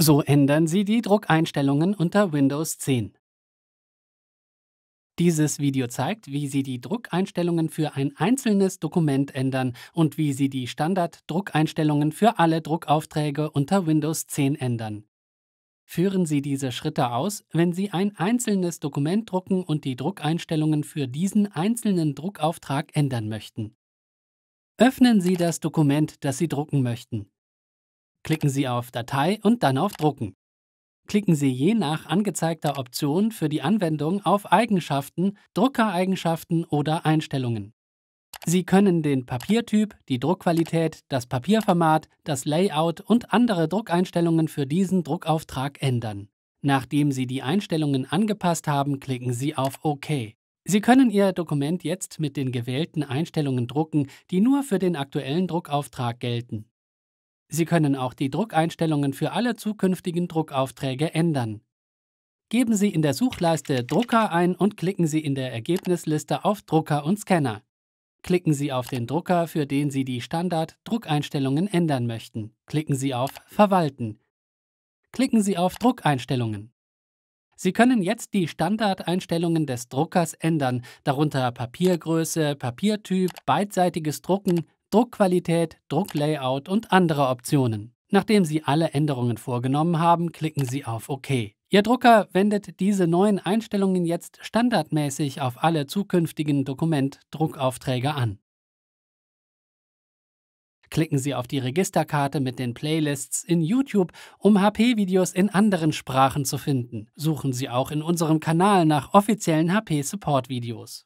So ändern Sie die Druckeinstellungen unter Windows 10. Dieses Video zeigt, wie Sie die Druckeinstellungen für ein einzelnes Dokument ändern und wie Sie die Standard-Druckeinstellungen für alle Druckaufträge unter Windows 10 ändern. Führen Sie diese Schritte aus, wenn Sie ein einzelnes Dokument drucken und die Druckeinstellungen für diesen einzelnen Druckauftrag ändern möchten. Öffnen Sie das Dokument, das Sie drucken möchten. Klicken Sie auf Datei und dann auf Drucken. Klicken Sie je nach angezeigter Option für die Anwendung auf Eigenschaften, Druckereigenschaften oder Einstellungen. Sie können den Papiertyp, die Druckqualität, das Papierformat, das Layout und andere Druckeinstellungen für diesen Druckauftrag ändern. Nachdem Sie die Einstellungen angepasst haben, klicken Sie auf OK. Sie können Ihr Dokument jetzt mit den gewählten Einstellungen drucken, die nur für den aktuellen Druckauftrag gelten. Sie können auch die Druckeinstellungen für alle zukünftigen Druckaufträge ändern. Geben Sie in der Suchleiste Drucker ein und klicken Sie in der Ergebnisliste auf Drucker und Scanner. Klicken Sie auf den Drucker, für den Sie die Standard-Druckeinstellungen ändern möchten. Klicken Sie auf Verwalten. Klicken Sie auf Druckeinstellungen. Sie können jetzt die Standardeinstellungen des Druckers ändern, darunter Papiergröße, Papiertyp, beidseitiges Drucken, Druckqualität, Drucklayout und andere Optionen. Nachdem Sie alle Änderungen vorgenommen haben, klicken Sie auf OK. Ihr Drucker wendet diese neuen Einstellungen jetzt standardmäßig auf alle zukünftigen Dokument-Druckaufträge an. Klicken Sie auf die Registerkarte mit den Playlists in YouTube, um HP-Videos in anderen Sprachen zu finden. Suchen Sie auch in unserem Kanal nach offiziellen HP-Support-Videos.